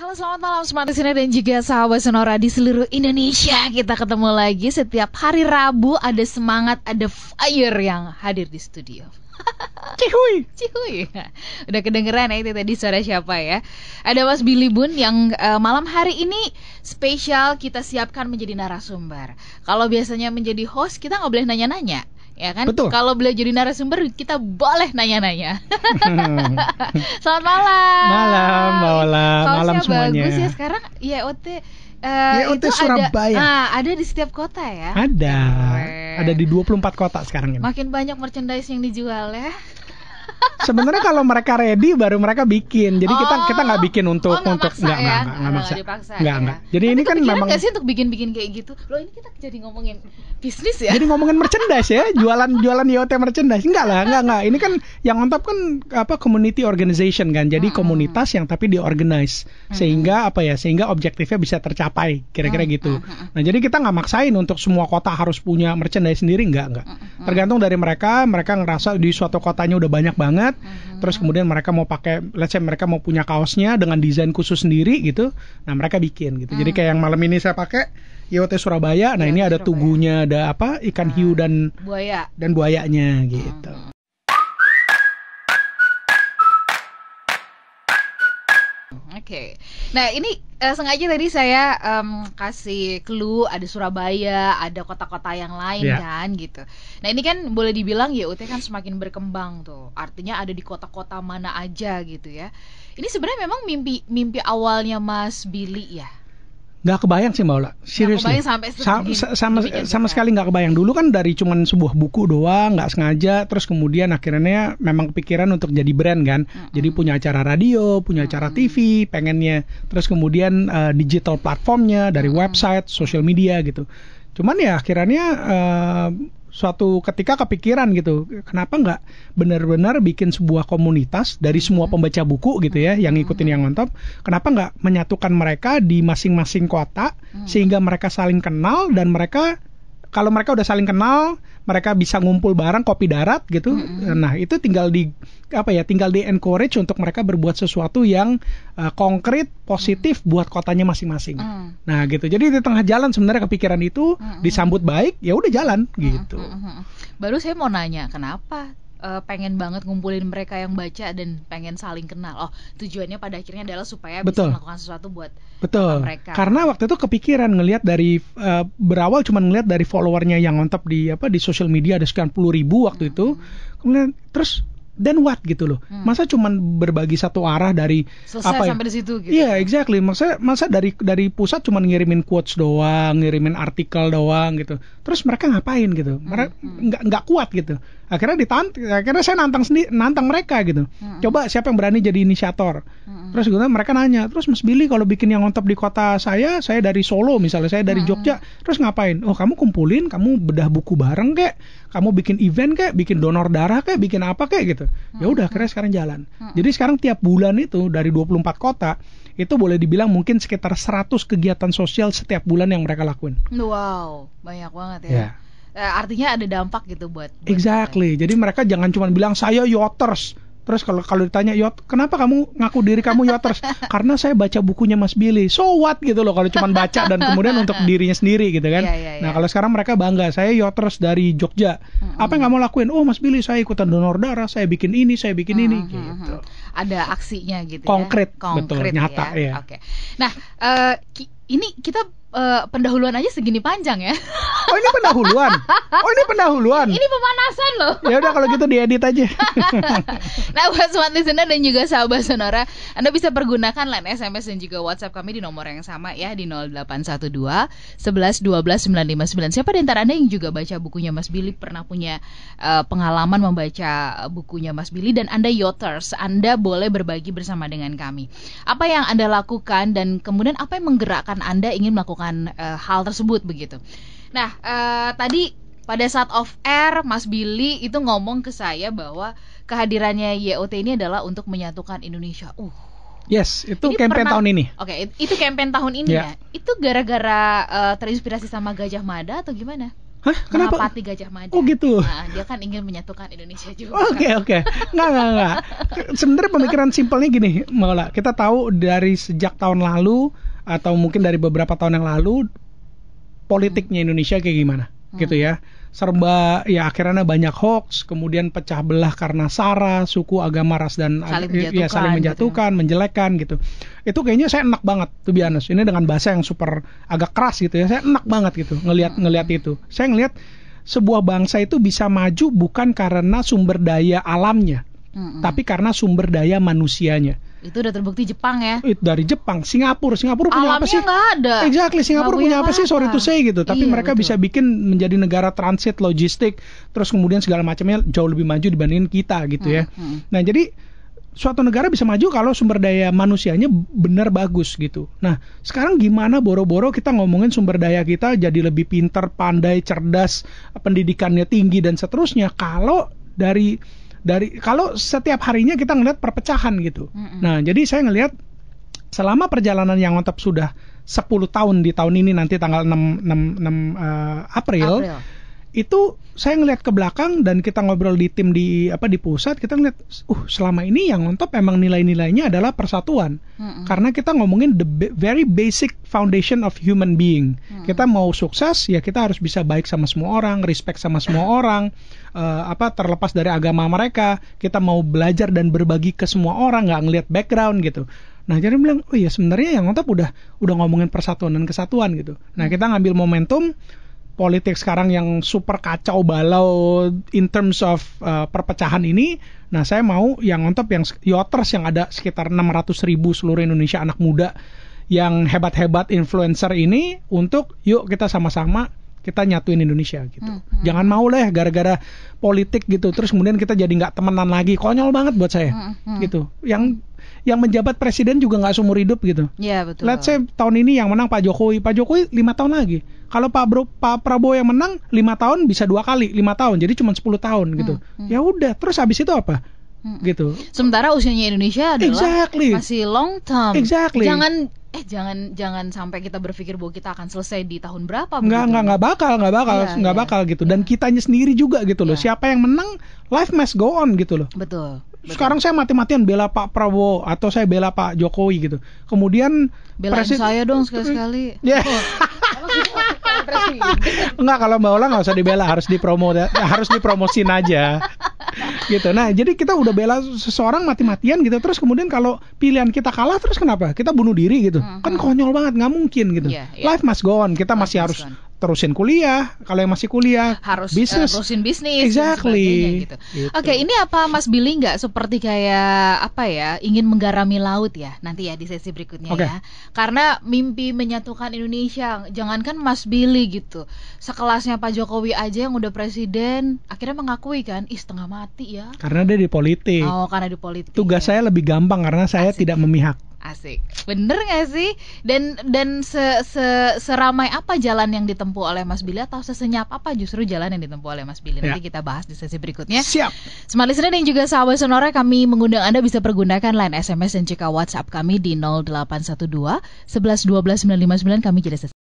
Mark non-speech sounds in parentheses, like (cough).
Halo selamat malam Smart Listener dan juga sahabat Sonora di seluruh Indonesia Kita ketemu lagi setiap hari Rabu ada semangat, ada fire yang hadir di studio Cihuy (laughs) Cihuy Udah kedengeran ya itu tadi suara siapa ya Ada Mas Billy Bun yang uh, malam hari ini spesial kita siapkan menjadi narasumber Kalau biasanya menjadi host kita nggak boleh nanya-nanya ya kan? Betul. Kalau beliau jadi narasumber kita boleh nanya-nanya. Hmm. (laughs) Selamat malam. Malam, malam, Malam semuanya. Bagus ya sekarang eh, YOT ya, Uh, itu Surabaya. Ada, nah, ada di setiap kota ya? Ada. Keren. Ada di 24 kota sekarang ini. Makin banyak merchandise yang dijual ya. Sebenarnya kalau mereka ready baru mereka bikin. Jadi oh, kita nggak bikin untuk oh, untuk ya? nggak nggak nggak oh, nggak maksa. Nggak nggak. Ya. Jadi Tapi ini kan memang. Gak sih untuk bikin-bikin kayak gitu. lo ini kita jadi ngomongin bisnis ya. Jadi ngomongin merchandise ya, jualan jualan IoT merchandise. Enggak lah, enggak enggak. Ini kan yang on top kan apa community organization kan. Jadi -hmm. komunitas yang tapi diorganize hmm. sehingga apa ya sehingga objektifnya bisa tercapai kira-kira hmm, gitu. Hmm, nah jadi kita nggak maksain untuk semua kota harus punya merchandise sendiri nggak nggak. Tergantung dari mereka mereka ngerasa di suatu kotanya udah banyak banget banget mm-hmm. terus kemudian mereka mau pakai let's say mereka mau punya kaosnya dengan desain khusus sendiri gitu nah mereka bikin gitu mm jadi kayak mm-hmm. yang malam ini saya pakai IOT Surabaya nah ini ada Surabaya. tugunya ada apa ikan hiu ah, dan buaya dan buayanya mm-hmm. gitu hmm okay. nah ini uh, sengaja tadi saya um, kasih clue ada Surabaya, ada kota-kota yang lain yeah. kan gitu. Nah ini kan boleh dibilang ya UT kan semakin berkembang tuh. Artinya ada di kota-kota mana aja gitu ya. Ini sebenarnya memang mimpi mimpi awalnya Mas Billy ya nggak kebayang sih Maula serius sampai sama sama, sama gitu, sekali nggak kebayang dulu kan dari cuman sebuah buku doang nggak sengaja terus kemudian akhirnya memang kepikiran untuk jadi brand kan mm-hmm. jadi punya acara radio punya acara mm-hmm. TV pengennya terus kemudian uh, digital platformnya dari mm-hmm. website social media gitu cuman ya akhirnya uh, suatu ketika kepikiran gitu kenapa nggak benar-benar bikin sebuah komunitas dari semua hmm. pembaca buku gitu ya yang hmm. ngikutin yang mantap kenapa nggak menyatukan mereka di masing-masing kota hmm. sehingga mereka saling kenal dan mereka kalau mereka udah saling kenal, mereka bisa ngumpul bareng kopi darat gitu. Mm-hmm. Nah, itu tinggal di apa ya, tinggal di encourage untuk mereka berbuat sesuatu yang uh, konkret, positif mm-hmm. buat kotanya masing-masing. Mm-hmm. Nah, gitu. Jadi di tengah jalan sebenarnya kepikiran itu mm-hmm. disambut baik, ya udah jalan gitu. Mm-hmm. Baru saya mau nanya, kenapa uh, pengen banget ngumpulin mereka yang baca dan pengen saling kenal. Oh, tujuannya pada akhirnya adalah supaya Betul. bisa melakukan sesuatu buat eh, Betul. mereka. Karena waktu itu kepikiran ngelihat dari uh, berawal cuma ngelihat dari followernya yang mantap di apa di sosial media ada sekian puluh ribu waktu hmm. itu. Kemudian terus dan what gitu loh. Hmm. Masa cuma berbagi satu arah dari Selesai apa ya? sampai ya? di situ gitu. Iya, yeah, exactly. Masa masa dari dari pusat cuma ngirimin quotes doang, ngirimin artikel doang gitu. Terus mereka ngapain gitu? Mereka hmm, hmm. nggak nggak kuat gitu akhirnya ditant akhirnya saya nantang sendiri nantang mereka gitu hmm. coba siapa yang berani jadi inisiator hmm. terus gitu mereka nanya terus Mas Billy kalau bikin yang ontop di kota saya saya dari Solo misalnya saya dari hmm. Jogja terus ngapain oh kamu kumpulin kamu bedah buku bareng kek kamu bikin event kek bikin donor darah kek bikin apa kek gitu ya udah akhirnya sekarang jalan jadi sekarang tiap bulan itu dari 24 kota itu boleh dibilang mungkin sekitar 100 kegiatan sosial setiap bulan yang mereka lakuin. Wow, banyak banget ya. Yeah. Eh, artinya ada dampak gitu buat, buat exactly kita. jadi mereka jangan cuma bilang saya yoters terus kalau kalau ditanya yot kenapa kamu ngaku diri kamu yoters (laughs) karena saya baca bukunya Mas Billy so what gitu loh kalau cuma baca dan kemudian untuk (laughs) dirinya sendiri gitu kan yeah, yeah, yeah. nah kalau sekarang mereka bangga saya yoters dari Jogja mm -hmm. apa yang kamu lakuin oh Mas Billy saya ikutan donor darah saya bikin ini saya bikin mm -hmm. ini gitu ada aksinya gitu konkret, ya. Konkret, betul, nyata ya. ya. Oke. Okay. Nah, uh, ki ini kita uh, pendahuluan aja segini panjang ya. Oh ini pendahuluan. Oh ini pendahuluan. Ini pemanasan loh. Ya udah kalau gitu diedit aja. (laughs) nah buat smart listener dan juga sahabat sonora, Anda bisa pergunakan line SMS dan juga WhatsApp kami di nomor yang sama ya di 0812 11 12 959. Siapa di antara Anda yang juga baca bukunya Mas Billy pernah punya uh, pengalaman membaca bukunya Mas Billy dan Anda yoters, Anda boleh berbagi bersama dengan kami. Apa yang Anda lakukan dan kemudian apa yang menggerakkan Anda ingin melakukan uh, hal tersebut begitu. Nah, uh, tadi pada saat off air Mas Billy itu ngomong ke saya bahwa kehadirannya YOT ini adalah untuk menyatukan Indonesia. Uh. Yes, itu kampanye tahun ini. Oke, okay, itu kampanye tahun ini yeah. ya. Itu gara-gara uh, terinspirasi sama Gajah Mada atau gimana? Hah, kenapa? Gajah Mada. Oh gitu. Nah, dia kan ingin menyatukan Indonesia juga. Oke okay, oke. Okay. Nggak nggak nggak. Sebenarnya pemikiran simpelnya gini, Maula. Kita tahu dari sejak tahun lalu atau mungkin dari beberapa tahun yang lalu politiknya Indonesia kayak gimana? gitu ya serba ya akhirnya banyak hoax kemudian pecah belah karena sara suku agama ras dan saling menjatuhkan, ya, ya saling menjatuhkan gitu. Ya. menjelekkan gitu itu kayaknya saya enak banget tuh Bianus ini dengan bahasa yang super agak keras gitu ya saya enak banget gitu ngelihat hmm. ngelihat itu saya ngelihat sebuah bangsa itu bisa maju bukan karena sumber daya alamnya hmm. tapi karena sumber daya manusianya itu udah terbukti Jepang ya. Dari Jepang, Singapura, Singapura punya Alamnya apa sih? Gak ada. Exactly, Singapura gak punya apa, apa sih? Sorry to say gitu, tapi iya, mereka betul. bisa bikin menjadi negara transit logistik, terus kemudian segala macamnya jauh lebih maju dibandingin kita gitu ya. hmm, ya. Hmm. Nah, jadi suatu negara bisa maju kalau sumber daya manusianya benar bagus gitu. Nah, sekarang gimana boro-boro kita ngomongin sumber daya kita jadi lebih pintar, pandai, cerdas, pendidikannya tinggi dan seterusnya kalau dari dari kalau setiap harinya kita ngelihat perpecahan gitu. Mm -hmm. Nah, jadi saya ngelihat selama perjalanan yang mantap sudah 10 tahun di tahun ini nanti tanggal 6 6 6 uh, April, April itu saya ngelihat ke belakang dan kita ngobrol di tim di apa di pusat kita ngelihat uh selama ini yang ngontop emang nilai-nilainya adalah persatuan mm-hmm. karena kita ngomongin the very basic foundation of human being mm-hmm. kita mau sukses ya kita harus bisa baik sama semua orang respect sama semua (laughs) orang uh, apa terlepas dari agama mereka kita mau belajar dan berbagi ke semua orang nggak ngelihat background gitu Nah, jadi bilang, oh ya sebenarnya yang ngontap udah udah ngomongin persatuan dan kesatuan gitu. Nah, kita ngambil momentum politik sekarang yang super kacau balau in terms of uh, perpecahan ini, nah saya mau yang on top yang yoters yang ada sekitar 600 ribu seluruh Indonesia anak muda yang hebat-hebat influencer ini untuk yuk kita sama-sama kita nyatuin Indonesia gitu. Hmm, hmm. Jangan mau lah gara-gara politik gitu terus kemudian kita jadi nggak temenan lagi. Konyol banget buat saya. Hmm, hmm. Gitu. Yang yang menjabat presiden juga nggak seumur hidup gitu. Iya betul. Let's say tahun ini yang menang Pak Jokowi, Pak Jokowi lima tahun lagi. Kalau Pak Bro, Pak Prabowo yang menang lima tahun bisa dua kali lima tahun, jadi cuma 10 tahun hmm, gitu. Hmm, hmm. Ya udah, terus habis itu apa? Hmm. Gitu. Sementara usianya Indonesia adalah exactly. masih long term. Exactly. Jangan eh jangan jangan sampai kita berpikir bahwa kita akan selesai di tahun berapa Enggak enggak enggak bakal enggak bakal yeah, yeah, bakal gitu yeah. dan iya. kitanya sendiri juga gitu loh yeah. siapa yang menang life must go on gitu loh betul, betul. sekarang saya mati-matian bela Pak Prabowo atau saya bela Pak Jokowi gitu kemudian bela saya dong sekali-sekali (laughs) yeah. oh. (laughs) Enggak kalau Mbak Ola nggak usah dibela, harus dipromo harus dipromosin aja. Gitu. Nah, jadi kita udah bela seseorang mati-matian gitu. Terus kemudian kalau pilihan kita kalah terus kenapa? Kita bunuh diri gitu. Mm -hmm. Kan konyol banget, nggak mungkin gitu. Yeah, yeah. Life must go on. Kita Life masih harus terusin kuliah kalau yang masih kuliah harus eh, bisnis uh, terusin bisnis exactly gitu. gitu. oke okay, ini apa Mas Billy nggak seperti kayak apa ya ingin menggarami laut ya nanti ya di sesi berikutnya okay. ya karena mimpi menyatukan Indonesia jangankan Mas Billy gitu sekelasnya Pak Jokowi aja yang udah presiden akhirnya mengakui kan ih setengah mati ya karena dia di politik oh karena di politik tugas ya. saya lebih gampang karena saya Asik. tidak memihak Asik. Bener gak sih? Dan dan se, se, seramai apa jalan yang ditempuh oleh Mas Billy atau sesenyap apa justru jalan yang ditempuh oleh Mas Billy? Ya. Nanti kita bahas di sesi berikutnya. Siap. Smart Listener dan juga sahabat Sonora kami mengundang Anda bisa pergunakan line SMS dan juga WhatsApp kami di 0812 11 12 959 kami jadi